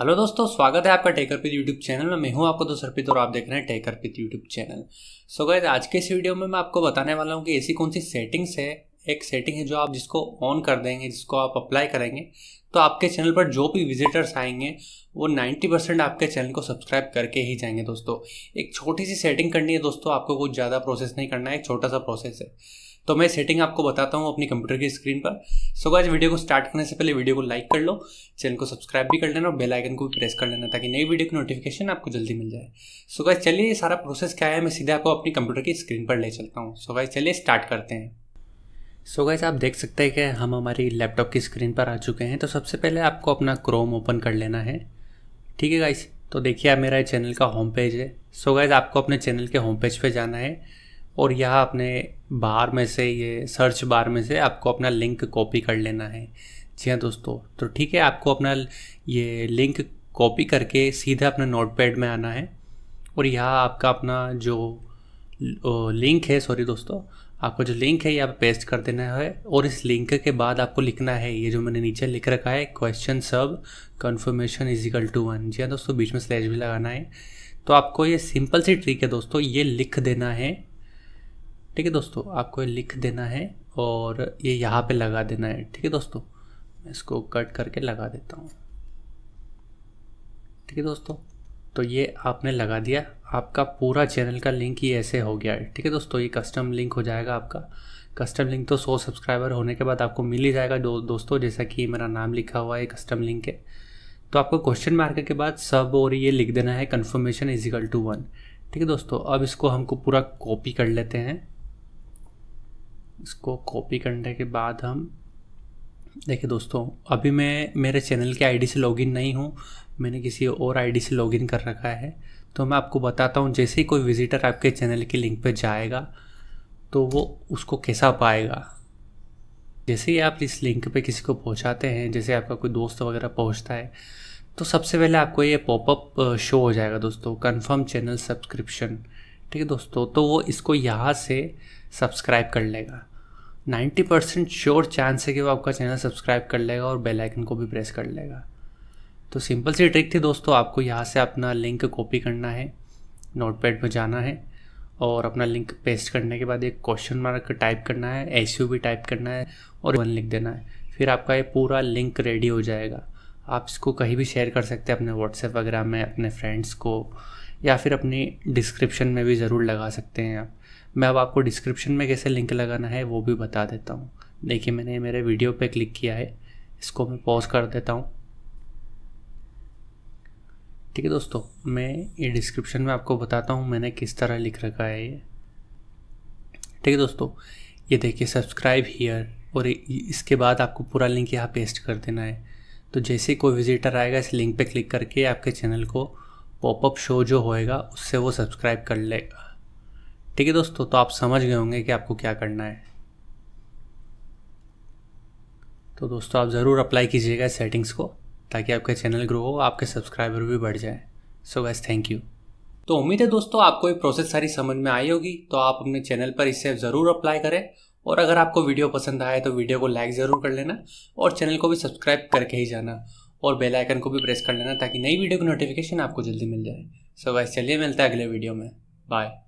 hello दोस्तों स्वागत है आपका टेकरपित यूट्यूब चैनल में मैं हूं आपको दोस्त अर्पित और आप देख रहे हैं टेकरपित YouTube channel so so guys आज के इस वीडियो में मैं आपको बताने वाला हूं कि ऐसी कौन सी सेटिंग्स है एक सेटिंग है जो आप जिसको ऑन कर देंगे जिसको आप अप्लाई करेंगे तो आपके चैनल पर जो भी विजिटर्स आएंगे वो 90 परसेंट आपके चैनल को सब्सक्राइब करके ही जाएंगे दोस्तों एक छोटी सी सेटिंग करनी है दोस्तों आपको कुछ ज़्यादा प्रोसेस नहीं करना है एक छोटा सा प्रोसेस है तो मैं सेटिंग आपको बताता हूँ अपनी कंप्यूटर की स्क्रीन पर सो गाइस वीडियो को स्टार्ट करने से पहले वीडियो को लाइक कर लो चैनल को सब्सक्राइब भी कर लेना और बेल आइकन को भी प्रेस कर लेना ताकि नई वीडियो की नोटिफिकेशन आपको जल्दी मिल जाए सो गाइस चलिए सारा प्रोसेस क्या है मैं सीधे आपको अपनी कंप्यूटर की स्क्रीन पर ले चलता हूँ सो गाइस चलिए स्टार्ट करते हैं सो so गाइज आप देख सकते हैं कि हम हमारी लैपटॉप की स्क्रीन पर आ चुके हैं तो सबसे पहले आपको अपना क्रोम ओपन कर लेना है ठीक है गाइस तो देखिए मेरा चैनल का होम पेज है सो so गाइज आपको अपने चैनल के होम पेज पर जाना है और यह अपने बार में से ये सर्च बार में से आपको अपना लिंक कॉपी कर लेना है जी हाँ दोस्तों तो ठीक है आपको अपना ये लिंक कॉपी करके सीधा अपना नोटपैड में आना है और यह आपका अपना जो लिंक है सॉरी दोस्तों आपको जो लिंक है ये आप पेस्ट कर देना है और इस लिंक के बाद आपको लिखना है ये जो मैंने नीचे लिख रखा है क्वेश्चन सब कन्फर्मेशन इजिकल टू वन जी हाँ दोस्तों बीच में स्लैश भी लगाना है तो आपको ये सिंपल सी ट्रिक है दोस्तों ये लिख देना है ठीक है दोस्तों आपको लिख देना है और ये यहाँ पे लगा देना है ठीक है दोस्तों मैं इसको कट करके लगा देता हूँ ठीक है दोस्तों तो ये आपने लगा दिया आपका पूरा चैनल का लिंक ही ऐसे हो गया है ठीक है दोस्तों ये कस्टम लिंक हो जाएगा आपका कस्टम लिंक तो सौ सब्सक्राइबर होने के बाद आपको मिल ही जाएगा दो, दोस्तों जैसा कि मेरा नाम लिखा हुआ है कस्टम लिंक है तो आपको क्वेश्चन मार्क के बाद सब और ये लिख देना है कन्फर्मेशन इजिकल टू वन ठीक है दोस्तों अब इसको हमको पूरा कॉपी कर लेते हैं इसको कॉपी करने के बाद हम देखिए दोस्तों अभी मैं मेरे चैनल के आईडी से लॉगिन नहीं हूँ मैंने किसी और आईडी से लॉगिन कर रखा है तो मैं आपको बताता हूँ जैसे ही कोई विजिटर आपके चैनल के लिंक पर जाएगा तो वो उसको कैसा पाएगा जैसे ही आप इस लिंक पे किसी को पहुंचाते हैं जैसे आपका कोई दोस्त वगैरह पहुंचता है तो सबसे पहले आपको ये पॉपअप शो हो जाएगा दोस्तों कंफर्म चैनल सब्सक्रिप्शन ठीक है दोस्तों तो वो इसको यहाँ से सब्सक्राइब कर लेगा 90 परसेंट श्योर चांस है कि वो आपका चैनल सब्सक्राइब कर लेगा और बेल आइकन को भी प्रेस कर लेगा तो सिंपल सी ट्रिक थी दोस्तों आपको यहाँ से अपना लिंक कॉपी करना है नोटपैड में जाना है और अपना लिंक पेस्ट करने के बाद एक क्वेश्चन मार्क टाइप करना है एस यू भी टाइप करना है और वन लिख देना है फिर आपका ये पूरा लिंक रेडी हो जाएगा आप इसको कहीं भी शेयर कर सकते हैं अपने व्हाट्सएप वगैरह में अपने फ्रेंड्स को या फिर अपनी डिस्क्रिप्शन में भी ज़रूर लगा सकते हैं आप मैं अब आपको डिस्क्रिप्शन में कैसे लिंक लगाना है वो भी बता देता हूँ देखिए मैंने मेरे वीडियो पे क्लिक किया है इसको मैं पॉज कर देता हूँ ठीक है दोस्तों मैं ये डिस्क्रिप्शन में आपको बताता हूँ मैंने किस तरह लिख रखा है ये ठीक है दोस्तों ये देखिए सब्सक्राइब हियर और इसके बाद आपको पूरा लिंक यहाँ पेस्ट कर देना है तो जैसे कोई विजिटर आएगा इस लिंक पे क्लिक करके आपके चैनल को पॉपअप शो जो होएगा उससे वो सब्सक्राइब कर लेगा ठीक है दोस्तों तो आप समझ गए होंगे कि आपको क्या करना है तो दोस्तों आप ज़रूर अप्लाई कीजिएगा सेटिंग्स को ताकि आपके चैनल ग्रो हो आपके सब्सक्राइबर भी बढ़ जाए सो गैस थैंक यू तो उम्मीद है दोस्तों आपको ये प्रोसेस सारी समझ में आई होगी तो आप अपने चैनल पर इसे ज़रूर अप्लाई करें और अगर आपको वीडियो पसंद आए तो वीडियो को लाइक ज़रूर कर लेना और चैनल को भी सब्सक्राइब करके ही जाना और बेल आइकन को भी प्रेस कर लेना ताकि नई वीडियो की नोटिफिकेशन आपको जल्दी मिल जाए सो so वैसे चलिए मिलता है अगले वीडियो में बाय